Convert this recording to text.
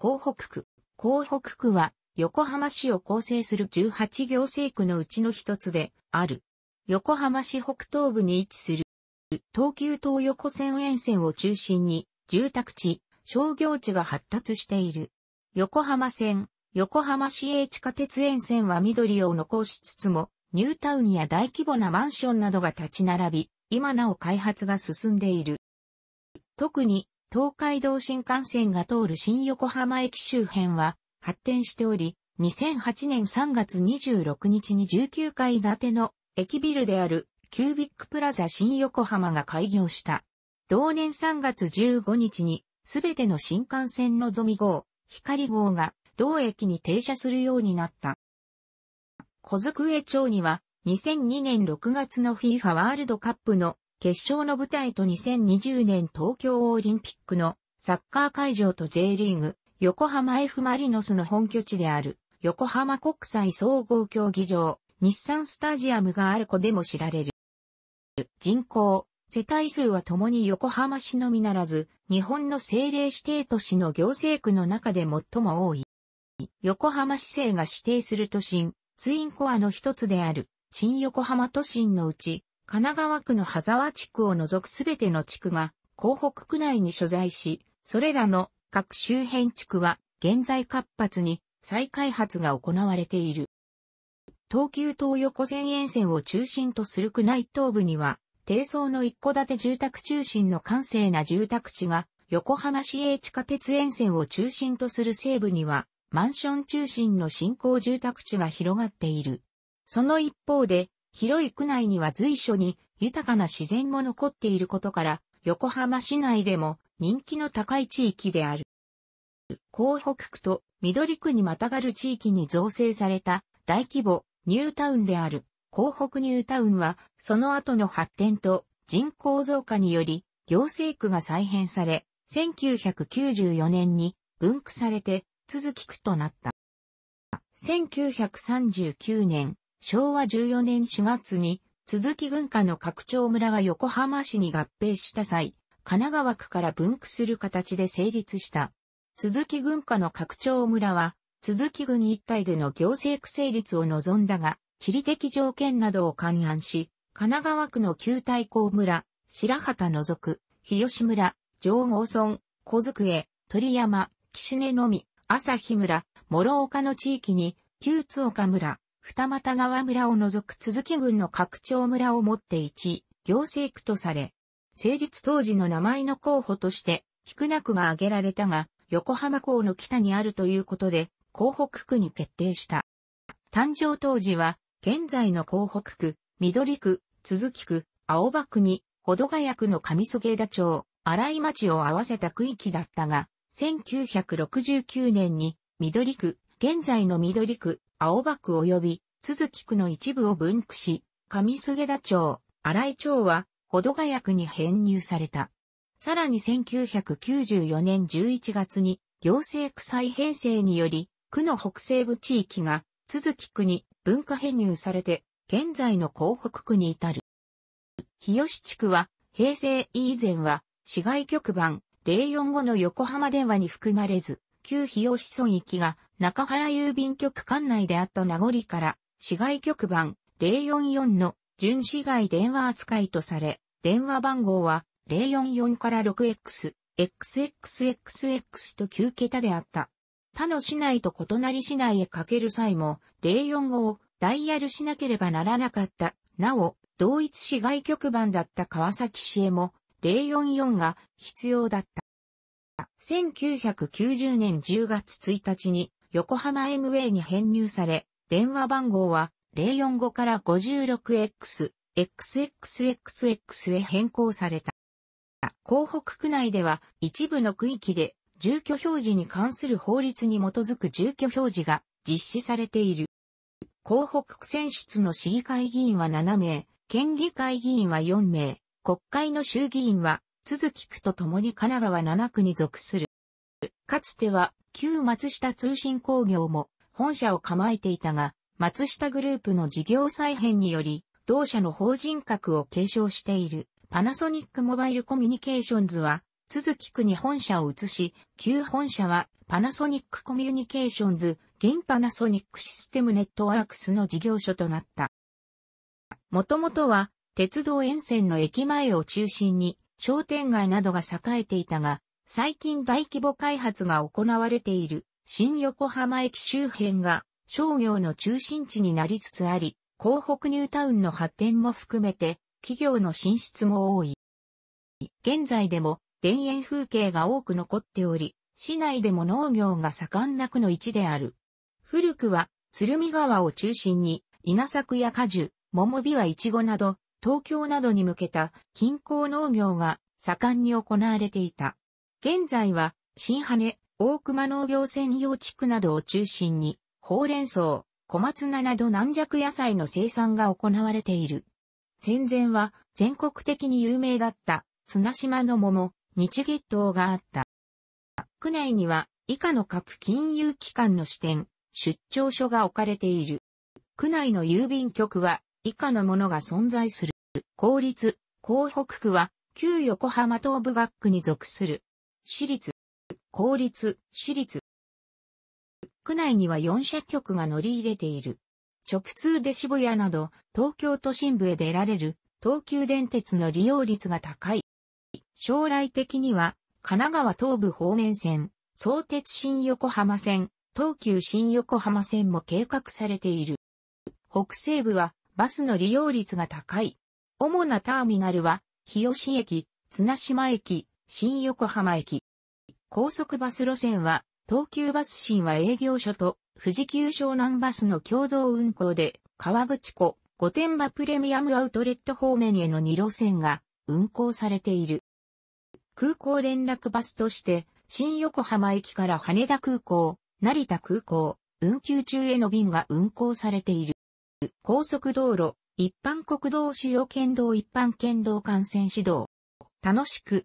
港北区。港北区は、横浜市を構成する18行政区のうちの一つである。横浜市北東部に位置する。東急東横線沿線を中心に、住宅地、商業地が発達している。横浜線、横浜市営地下鉄沿線は緑を残しつつも、ニュータウンや大規模なマンションなどが立ち並び、今なお開発が進んでいる。特に東海道新幹線が通る新横浜駅周辺は発展しており、2008年3月26日に19階建ての駅ビルであるキュービックプラザ新横浜が開業した。同年3月15日にすべての新幹線のぞみ号、光号が同駅に停車するようになった。小机町には2002年6月の FIFA ワールドカップの決勝の舞台と2020年東京オリンピックのサッカー会場と J リーグ、横浜 F マリノスの本拠地である、横浜国際総合競技場、日産スタジアムがある子でも知られる。人口、世帯数は共に横浜市のみならず、日本の政令指定都市の行政区の中で最も多い。横浜市政が指定する都心、ツインコアの一つである、新横浜都心のうち、神奈川区の羽沢地区を除くすべての地区が、港北区内に所在し、それらの各周辺地区は、現在活発に再開発が行われている。東急東横線沿線を中心とする区内東部には、低層の一戸建て住宅中心の閑静な住宅地が、横浜市営地下鉄沿線を中心とする西部には、マンション中心の新興住宅地が広がっている。その一方で、広い区内には随所に豊かな自然も残っていることから、横浜市内でも人気の高い地域である。港北区と緑区にまたがる地域に造成された大規模ニュータウンである港北ニュータウンはその後の発展と人口増加により行政区が再編され1994年に分区されて続き区となった。1939年昭和14年4月に、鈴木軍下の拡張村が横浜市に合併した際、神奈川区から分区する形で成立した。鈴木軍下の拡張村は、鈴木軍一帯での行政区成立を望んだが、地理的条件などを勘案し、神奈川区の旧大港村、白旗除く、日吉村、上郷村、小机、鳥山、岸根のみ、朝日村、諸岡の地域に、旧津岡村、二俣川村を除く続き郡の拡張村をもって一、行政区とされ、成立当時の名前の候補として、菊名区が挙げられたが、横浜港の北にあるということで、港北区に決定した。誕生当時は、現在の港北区、緑区、鈴木区、青葉区に、保土ヶ谷区の上杉田町、荒井町を合わせた区域だったが、1969年に、緑区、現在の緑区、青葉区及び、鈴木区の一部を分区し、上菅田町、荒井町は、保土ヶ谷区に編入された。さらに1994年11月に、行政区再編成により、区の北西部地域が、鈴木区に文化編入されて、現在の港北区に至る。日吉地区は、平成以前は、市外局番045の横浜電話に含まれず、旧日吉村域が中原郵便局管内であった名残から、市外局番044の準市外電話扱いとされ、電話番号は044から 6X、XXXX と9桁であった。他の市内と異なり市内へかける際も045をダイヤルしなければならなかった。なお、同一市外局番だった川崎市へも044が必要だった。1990年10月1日に横浜 M a に編入され、電話番号は045から 56X、XXXX へ変更された。港北区内では一部の区域で住居表示に関する法律に基づく住居表示が実施されている。港北区選出の市議会議員は7名、県議会議員は4名、国会の衆議院は、都筑区と共に神奈川7区に属する。かつては旧松下通信工業も本社を構えていたが、松下グループの事業再編により、同社の法人格を継承しているパナソニックモバイルコミュニケーションズは、続き区に本社を移し、旧本社はパナソニックコミュニケーションズ、現パナソニックシステムネットワークスの事業所となった。もともとは、鉄道沿線の駅前を中心に、商店街などが栄えていたが、最近大規模開発が行われている新横浜駅周辺が商業の中心地になりつつあり、港北ニュータウンの発展も含めて企業の進出も多い。現在でも田園風景が多く残っており、市内でも農業が盛んな区の一である。古くは鶴見川を中心に稲作や果樹、桃びわイチゴなど東京などに向けた近郊農業が盛んに行われていた。現在は、新羽、大熊農業専用地区などを中心に、ほうれん草、小松菜など軟弱野菜の生産が行われている。戦前は全国的に有名だった綱島の桃、日月島があった。区内には以下の各金融機関の支店、出張所が置かれている。区内の郵便局は以下のものが存在する。公立、港北区は旧横浜東部学区に属する私立、公立、私立。区内には4社局が乗り入れている。直通で渋谷など、東京都心部へ出られる、東急電鉄の利用率が高い。将来的には、神奈川東部方面線、相鉄新横浜線、東急新横浜線も計画されている。北西部はバスの利用率が高い。主なターミナルは、日吉駅、綱島駅、新横浜駅。高速バス路線は、東急バス新は営業所と富士急湘南バスの共同運行で、川口湖、御殿場プレミアムアウトレット方面への2路線が運行されている。空港連絡バスとして、新横浜駅から羽田空港、成田空港、運休中への便が運行されている。高速道路、一般国道主要県道一般県道幹線指導。楽しく、